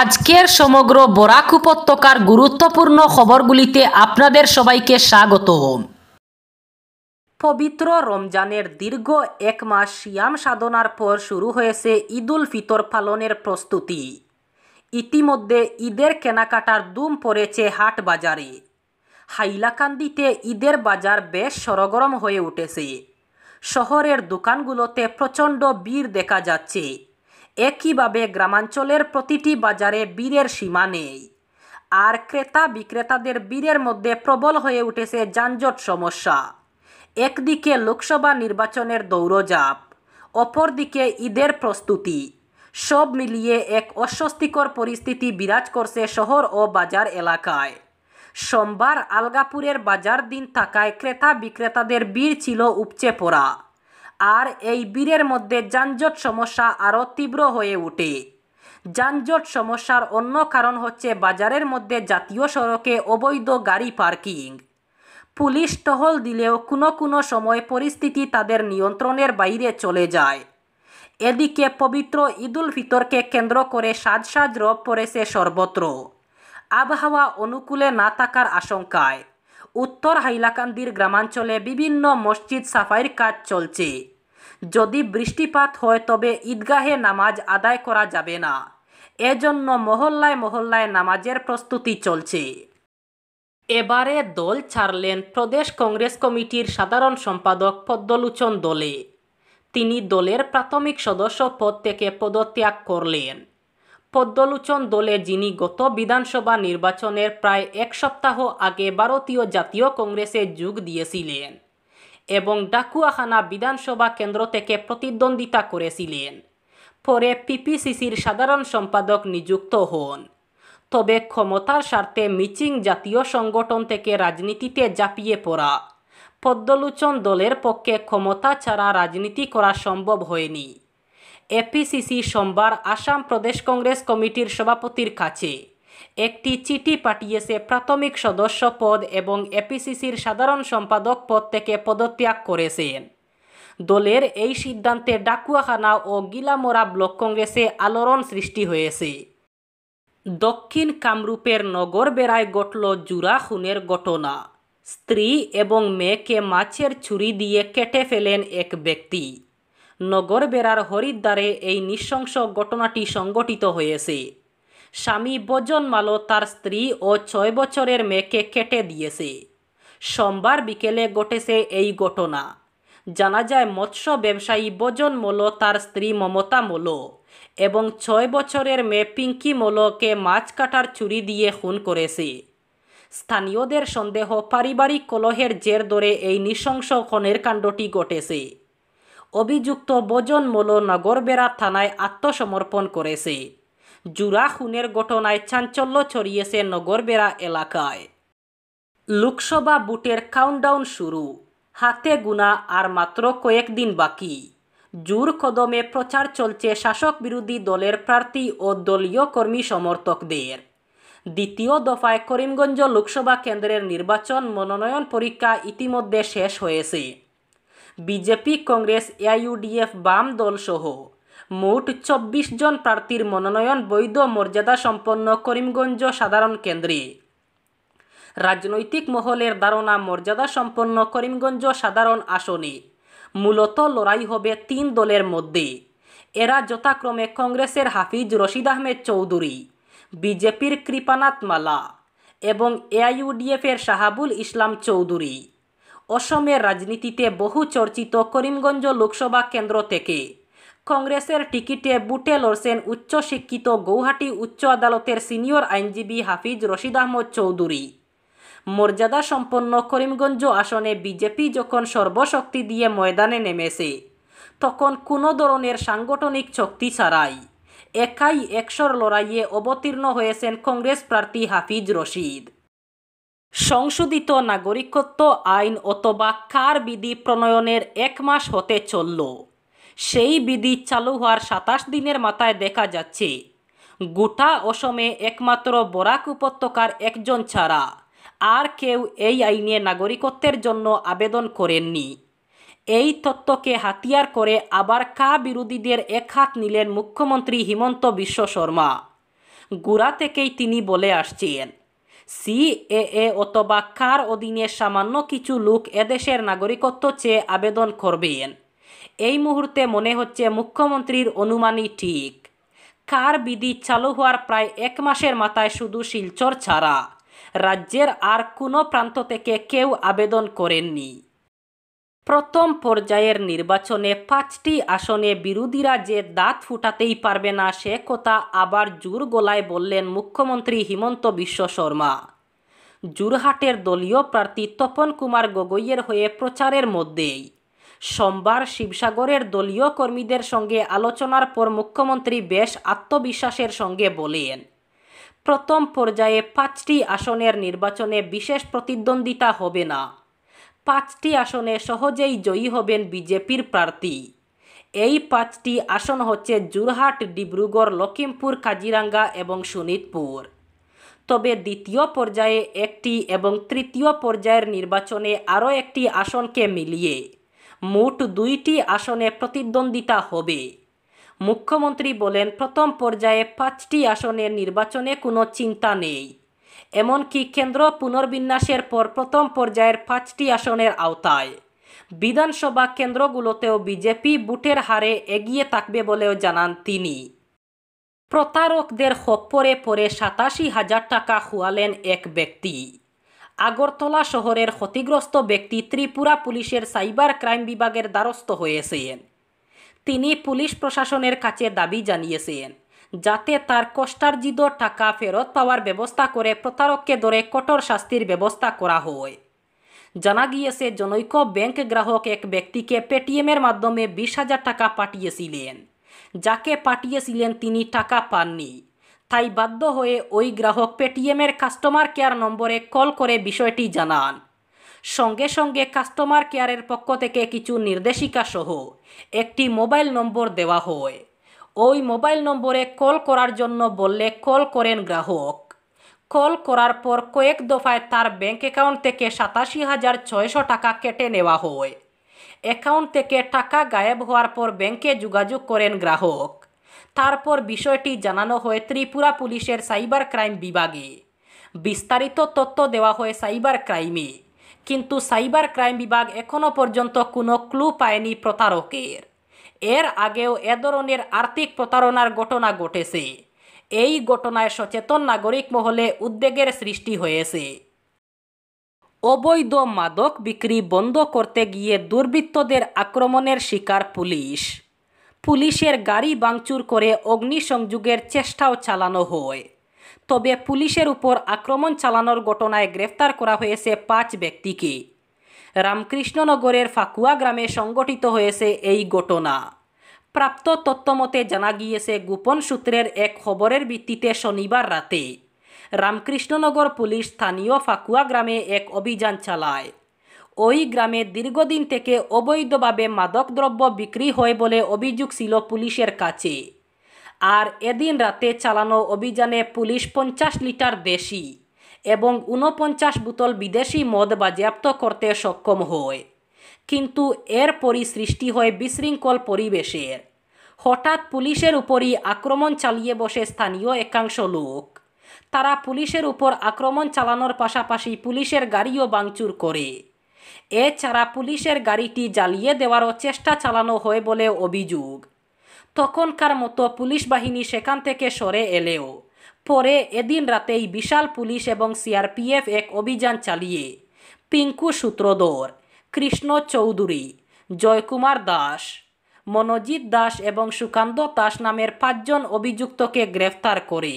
আজকের সমগ্র বরাক উপত্যকার গুরুত্বপূর্ণ খবরগুলিতে আপনাদের সবাইকে স্বাগত পবিত্র রমজানের দীর্ঘ এক মাস শিয়াম সাধনার পর শুরু হয়েছে ঈদুল ফিতর পালনের প্রস্তুতি ইতিমধ্যে ঈদের কেনাকাটার দুম পড়েছে হাট বাজারে হাইলাকান্দিতে ঈদের বাজার বেশ সরগরম হয়ে উঠেছে শহরের দোকানগুলোতে প্রচণ্ড ভিড় দেখা যাচ্ছে একইভাবে গ্রামাঞ্চলের প্রতিটি বাজারে বীরের সীমা নেই আর ক্রেতা বিক্রেতাদের বীরের মধ্যে প্রবল হয়ে উঠেছে যানজট সমস্যা একদিকে লোকসভা নির্বাচনের দৌড়জাপ অপরদিকে ঈদের প্রস্তুতি সব মিলিয়ে এক অস্বস্তিকর পরিস্থিতি বিরাজ করছে শহর ও বাজার এলাকায় সোমবার আলগাপুরের বাজার দিন থাকায় ক্রেতা বিক্রেতাদের বীর ছিল উপচে পড়া আর এই বীরের মধ্যে যানজট সমস্যা আরও তীব্র হয়ে ওঠে যানজট সমস্যার অন্য কারণ হচ্ছে বাজারের মধ্যে জাতীয় সড়কে অবৈধ গাড়ি পার্কিং পুলিশ টহল দিলেও কোনো কোনো সময় পরিস্থিতি তাদের নিয়ন্ত্রণের বাইরে চলে যায় এদিকে পবিত্র ঈদুল ফিতরকে কেন্দ্র করে সাজ সাজ রব পড়েছে সর্বত্র আবহাওয়া অনুকূলে না থাকার আশঙ্কায় উত্তর হাইলাকান্দির গ্রামাঞ্চলে বিভিন্ন মসজিদ সাফাইয়ের কাজ চলছে যদি বৃষ্টিপাত হয় তবে ঈদগাহে নামাজ আদায় করা যাবে না এজন্য মহল্লায় মহল্লায় নামাজের প্রস্তুতি চলছে এবারে দল ছাড়লেন প্রদেশ কংগ্রেস কমিটির সাধারণ সম্পাদক পদ্মলোচন দলে তিনি দলের প্রাথমিক সদস্য পদ থেকে পদত্যাগ করলেন পদ্মলোচন দলে যিনি গত বিধানসভা নির্বাচনের প্রায় এক সপ্তাহ আগে ভারতীয় জাতীয় কংগ্রেসে যোগ দিয়েছিলেন এবং ডাকুয়াখানা বিধানসভা কেন্দ্র থেকে প্রতিদ্বন্দ্বিতা করেছিলেন পরে পিপিসিসির সাধারণ সম্পাদক নিযুক্ত হন তবে ক্ষমতার স্বার্থে মিচিং জাতীয় সংগঠন থেকে রাজনীতিতে জাপিয়ে পড়া পদ্মলোচন দলের পক্ষে ক্ষমতা ছাড়া রাজনীতি করা সম্ভব হয়নি এপিসিসি সোমবার আসাম প্রদেশ কংগ্রেস কমিটির সভাপতির কাছে একটি চিঠি পাঠিয়েছে প্রাথমিক সদস্য পদ এবং এপিসিসির সাধারণ সম্পাদক পদ থেকে পদত্যাগ করেছেন দলের এই সিদ্ধান্তে ডাকুয়াখানা ও গিলামোরা ব্লক কংগ্রেসে আলোড়ন সৃষ্টি হয়েছে দক্ষিণ কামরূপের নগর বেড়ায় ঘটল জুরা খুনের ঘটনা স্ত্রী এবং মেয়েকে মাছের ছুরি দিয়ে কেটে ফেলেন এক ব্যক্তি নগর বেড়ার হরিদ্বারে এই নৃশংস ঘটনাটি সংগঠিত হয়েছে স্বামী বজনমালো তার স্ত্রী ও ছয় বছরের মেয়েকে কেটে দিয়েছে সোমবার বিকেলে ঘটেছে এই ঘটনা জানা যায় মৎস্য ব্যবসায়ী বজন মোলো তার স্ত্রী মমতা মোলো এবং ছয় বছরের মেয়ে পিঙ্কি মোলোকে মাছ কাটার ছুরি দিয়ে খুন করেছে স্থানীয়দের সন্দেহ পারিবারিক কলহের জের ধরে এই নৃশংস খনের কাণ্ডটি ঘটেছে অভিযুক্ত বজন মোলো নগরবেড়া থানায় আত্মসমর্পণ করেছে জুরা খুনের ঘটনায় চাঞ্চল্য ছড়িয়েছে নগরবেড়া এলাকায় লোকসভা বুটের কাউন্টডাউন শুরু হাতে গুনা আর মাত্র কয়েকদিন বাকি জোর কদমে প্রচার চলছে শাসক বিরোধী দলের প্রার্থী ও দলীয় কর্মী সমর্থকদের দ্বিতীয় দফায় করিমগঞ্জ লোকসভা কেন্দ্রের নির্বাচন মনোনয়ন পরীক্ষা ইতিমধ্যে শেষ হয়েছে বিজেপি কংগ্রেস এআইউডিএফ বাম দলসহ মোট চব্বিশ জন প্রার্থীর মনোনয়ন বৈধ মর্যাদা সম্পন্ন করিমগঞ্জ সাধারণ কেন্দ্রে রাজনৈতিক মহলের ধারণা মর্যাদা সম্পন্ন করিমগঞ্জ সাধারণ আসনে মূলত লড়াই হবে তিন দলের মধ্যে এরা যথাক্রমে কংগ্রেসের হাফিজ রশিদ আহমেদ চৌধুরী বিজেপির কৃপানাথ মালা এবং এআইউডিএফের শাহাবুল ইসলাম চৌধুরী অসমের রাজনীতিতে বহু চর্চিত করিমগঞ্জ লোকসভা কেন্দ্র থেকে কংগ্রেসের টিকিটে বুটে লড়ছেন উচ্চশিক্ষিত গৌহাটি উচ্চ আদালতের সিনিয়র আইনজীবী হাফিজ রশিদ আহমদ চৌধুরী মর্যাদা সম্পন্ন করিমগঞ্জ আসনে বিজেপি যখন সর্বশক্তি দিয়ে ময়দানে নেমেছে তখন কোনো ধরনের সাংগঠনিক শক্তি ছাড়াই একাই একশোর লড়াইয়ে অবতীর্ণ হয়েছেন কংগ্রেস প্রার্থী হাফিজ রশিদ সংশোধিত নাগরিকত্ব আইন অথবা কার বিধি প্রণয়নের এক মাস হতে চলল সেই বিধি চালু হওয়ার সাতাশ দিনের মাথায় দেখা যাচ্ছে গোটা অসমে একমাত্র বরাক উপত্যকার একজন ছাড়া আর কেউ এই আইনে নাগরিকত্বের জন্য আবেদন করেননি এই তত্ত্বকে হাতিয়ার করে আবার কা বিরোধীদের এক হাত নিলেন মুখ্যমন্ত্রী হিমন্ত বিশ্ব শর্মা গোড়া থেকেই তিনি বলে আসছেন সিএএ অথবা কার অধীনে সামান্য কিছু লোক এদেশের নাগরিকত্ব চেয়ে আবেদন করবেন এই মুহূর্তে মনে হচ্ছে মুখ্যমন্ত্রীর অনুমানই ঠিক কার বিধি চালু হওয়ার প্রায় এক মাসের মাথায় শুধু শিলচর ছাড়া রাজ্যের আর কোনো প্রান্ত থেকে কেউ আবেদন করেননি প্রথম পর্যায়ের নির্বাচনে পাঁচটি আসনে বিরোধীরা যে দাঁত ফুটাতেই পারবে না সে কথা আবার জোর গলায় বললেন মুখ্যমন্ত্রী হিমন্ত বিশ্ব শর্মা জোরহাটের দলীয় প্রার্থী তপন কুমার গগৈয়ের হয়ে প্রচারের মধ্যেই সোমবার শিবসাগরের দলীয় কর্মীদের সঙ্গে আলোচনার পর মুখ্যমন্ত্রী বেশ আত্মবিশ্বাসের সঙ্গে বলেন প্রথম পর্যায়ে পাঁচটি আসনের নির্বাচনে বিশেষ প্রতিদ্বন্দ্বিতা হবে না পাঁচটি আসনে সহজেই জয়ী হবেন বিজেপির প্রার্থী এই পাঁচটি আসন হচ্ছে জুরহাট ডিব্রুগড় লখিমপুর কাজিরাঙ্গা এবং শোনিতপুর তবে দ্বিতীয় পর্যায়ে একটি এবং তৃতীয় পর্যায়ের নির্বাচনে আরও একটি আসনকে মিলিয়ে মোট দুইটি আসনে প্রতিদ্বন্দ্বিতা হবে মুখ্যমন্ত্রী বলেন প্রথম পর্যায়ে পাঁচটি আসনের নির্বাচনে কোনো চিন্তা নেই এমনকি কেন্দ্র পুনর্বিন্যাসের পর প্রথম পর্যায়ের পাঁচটি আসনের আওতায় বিধানসভা কেন্দ্রগুলোতেও বিজেপি বুটের হারে এগিয়ে থাকবে বলেও জানান তিনি প্রতারকদের খপ্পরে পরে সাতাশি হাজার টাকা খুয়ালেন এক ব্যক্তি আগরতলা শহরের ক্ষতিগ্রস্ত ব্যক্তি ত্রিপুরা পুলিশের সাইবার ক্রাইম বিভাগের দ্বারস্থ হয়েছেন তিনি পুলিশ প্রশাসনের কাছে দাবি জানিয়েছেন যাতে তার কষ্টার্জিত টাকা ফেরত পাওয়ার ব্যবস্থা করে প্রতারককে ধরে কঠোর শাস্তির ব্যবস্থা করা হয় জানা গিয়েছে জনৈক ব্যাংক গ্রাহক এক ব্যক্তিকে পেটিএমের মাধ্যমে বিশ হাজার টাকা পাঠিয়েছিলেন যাকে পাঠিয়েছিলেন তিনি টাকা পাননি তাই বাধ্য হয়ে ওই গ্রাহক পেটিএমের কাস্টমার কেয়ার নম্বরে কল করে বিষয়টি জানান সঙ্গে সঙ্গে কাস্টমার কেয়ারের পক্ষ থেকে কিছু নির্দেশিকা সহ একটি মোবাইল নম্বর দেওয়া হয় ওই মোবাইল নম্বরে কল করার জন্য বললে কল করেন গ্রাহক কল করার পর কয়েক দফায় তার ব্যাঙ্ক অ্যাকাউন্ট থেকে সাতাশি হাজার ছয়শো টাকা কেটে নেওয়া হয় অ্যাকাউন্ট থেকে টাকা গায়েব হওয়ার পর ব্যাংকে যোগাযোগ করেন গ্রাহক তারপর বিষয়টি জানানো হয় ত্রিপুরা পুলিশের সাইবার ক্রাইম বিভাগে বিস্তারিত তথ্য দেওয়া হয় সাইবার ক্রাইমে কিন্তু সাইবার ক্রাইম বিভাগ এখনও পর্যন্ত কোনো ক্লু পায়নি প্রতারকের এর আগেও এ ধরনের আর্থিক প্রতারণার ঘটনা ঘটেছে এই ঘটনায় সচেতন নাগরিক মহলে উদ্বেগের সৃষ্টি হয়েছে অবৈধ মাদক বিক্রি বন্ধ করতে গিয়ে দুর্বৃত্তদের আক্রমণের শিকার পুলিশ পুলিশের গাড়ি বাংচুর করে অগ্নিসংযোগের চেষ্টাও চালানো হয় তবে পুলিশের উপর আক্রমণ চালানোর ঘটনায় গ্রেফতার করা হয়েছে পাঁচ ব্যক্তিকে রামকৃষ্ণনগরের ফাকুয়া গ্রামে সংগঠিত হয়েছে এই ঘটনা প্রাপ্ত তত্ত্বমতে জানা গিয়েছে গোপন সূত্রের এক খবরের ভিত্তিতে শনিবার রাতে রামকৃষ্ণনগর পুলিশ স্থানীয় ফাকুয়া গ্রামে এক অভিযান চালায় ওই গ্রামে দীর্ঘদিন থেকে অবৈধভাবে মাদকদ্রব্য বিক্রি হয় বলে অভিযোগ ছিল পুলিশের কাছে আর এদিন রাতে চালানো অভিযানে পুলিশ পঞ্চাশ লিটার দেশি এবং ঊনপঞ্চাশ বোতল বিদেশি মদ বাজেয়াপ্ত করতে সক্ষম হয় কিন্তু এর পরই সৃষ্টি হয় বিশৃঙ্খল পরিবেশের হঠাৎ পুলিশের উপরই আক্রমণ চালিয়ে বসে স্থানীয় একাংশ লোক তারা পুলিশের উপর আক্রমণ চালানোর পাশাপাশি পুলিশের গাড়িও বাংচুর করে এছাড়া পুলিশের গাড়িটি জ্বালিয়ে দেওয়ারও চেষ্টা চালানো হয় বলে অভিযোগ তখনকার মতো পুলিশ বাহিনী সেখান থেকে সরে এলেও পরে এদিন রাতেই বিশাল পুলিশ এবং সিআরপিএফ এক অভিযান চালিয়ে পিঙ্কু সূত্রধর কৃষ্ণ চৌধুরী জয়কুমার দাস মনোজিৎ দাস এবং সুকান্ত দাস নামের পাঁচজন অভিযুক্তকে গ্রেফতার করে